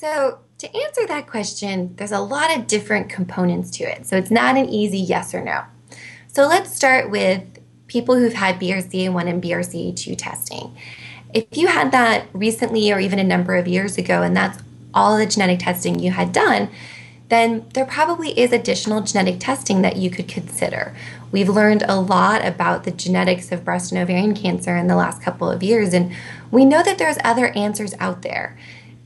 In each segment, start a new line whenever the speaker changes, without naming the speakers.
So, to answer that question, there's a lot of different components to it. So, it's not an easy yes or no. So, let's start with people who've had BRCA1 and BRCA2 testing. If you had that recently or even a number of years ago, and that's all the genetic testing you had done, then there probably is additional genetic testing that you could consider. We've learned a lot about the genetics of breast and ovarian cancer in the last couple of years, and we know that there's other answers out there.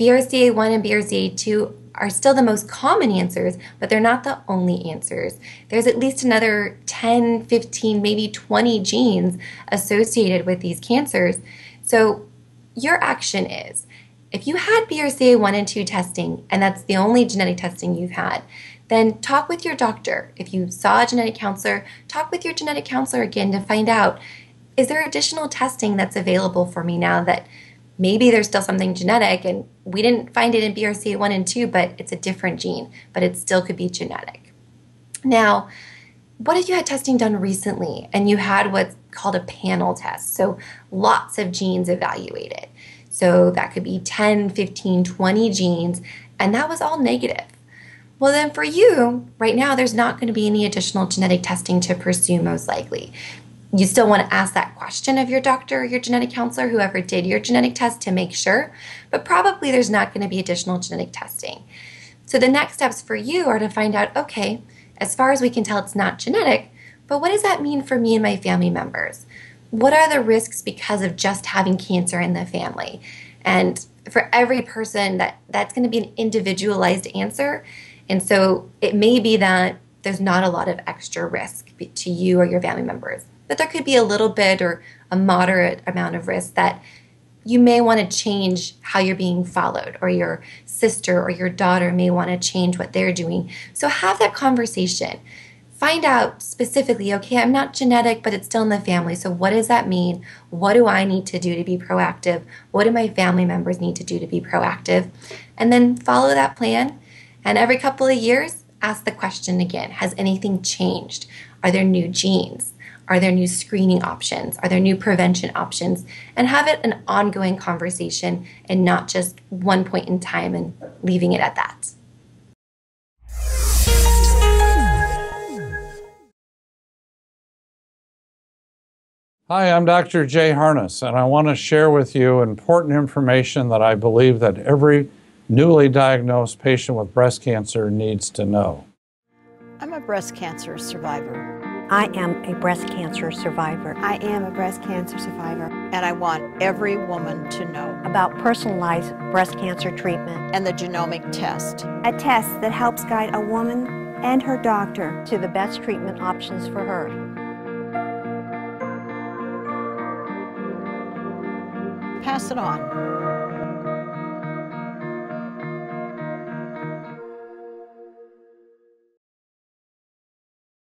BRCA1 and BRCA2 are still the most common answers, but they're not the only answers. There's at least another 10, 15, maybe 20 genes associated with these cancers. So your action is if you had BRCA1 and 2 testing, and that's the only genetic testing you've had, then talk with your doctor. If you saw a genetic counselor, talk with your genetic counselor again to find out is there additional testing that's available for me now that maybe there's still something genetic and we didn't find it in BRCA1 and 2, but it's a different gene, but it still could be genetic. Now, what if you had testing done recently and you had what's called a panel test? So lots of genes evaluated. So that could be 10, 15, 20 genes, and that was all negative. Well, then for you, right now, there's not going to be any additional genetic testing to pursue, most likely you still want to ask that question of your doctor or your genetic counselor, whoever did your genetic test, to make sure, but probably there's not going to be additional genetic testing. So the next steps for you are to find out okay, as far as we can tell, it's not genetic, but what does that mean for me and my family members? What are the risks because of just having cancer in the family? And for every person, that, that's going to be an individualized answer. And so it may be that there's not a lot of extra risk to you or your family members but there could be a little bit or a moderate amount of risk that you may want to change how you're being followed, or your sister or your daughter may want to change what they're doing. So have that conversation. Find out specifically, okay, I'm not genetic, but it's still in the family. So what does that mean? What do I need to do to be proactive? What do my family members need to do to be proactive? And then follow that plan. And every couple of years, ask the question again Has anything changed? Are there new genes? Are there new screening options? Are there new prevention options? And have it an ongoing conversation and not just one point in time and leaving it at that.
Hi, I'm Dr. Jay Harness, and I want to share with you important information that I believe that every newly diagnosed patient with breast cancer needs to know. I'm a breast cancer survivor. I am a breast cancer survivor. I am a breast cancer survivor. And I want every woman to know about personalized breast cancer treatment and the genomic test. A test that helps guide a woman and her doctor to the best treatment options for her. Pass it on.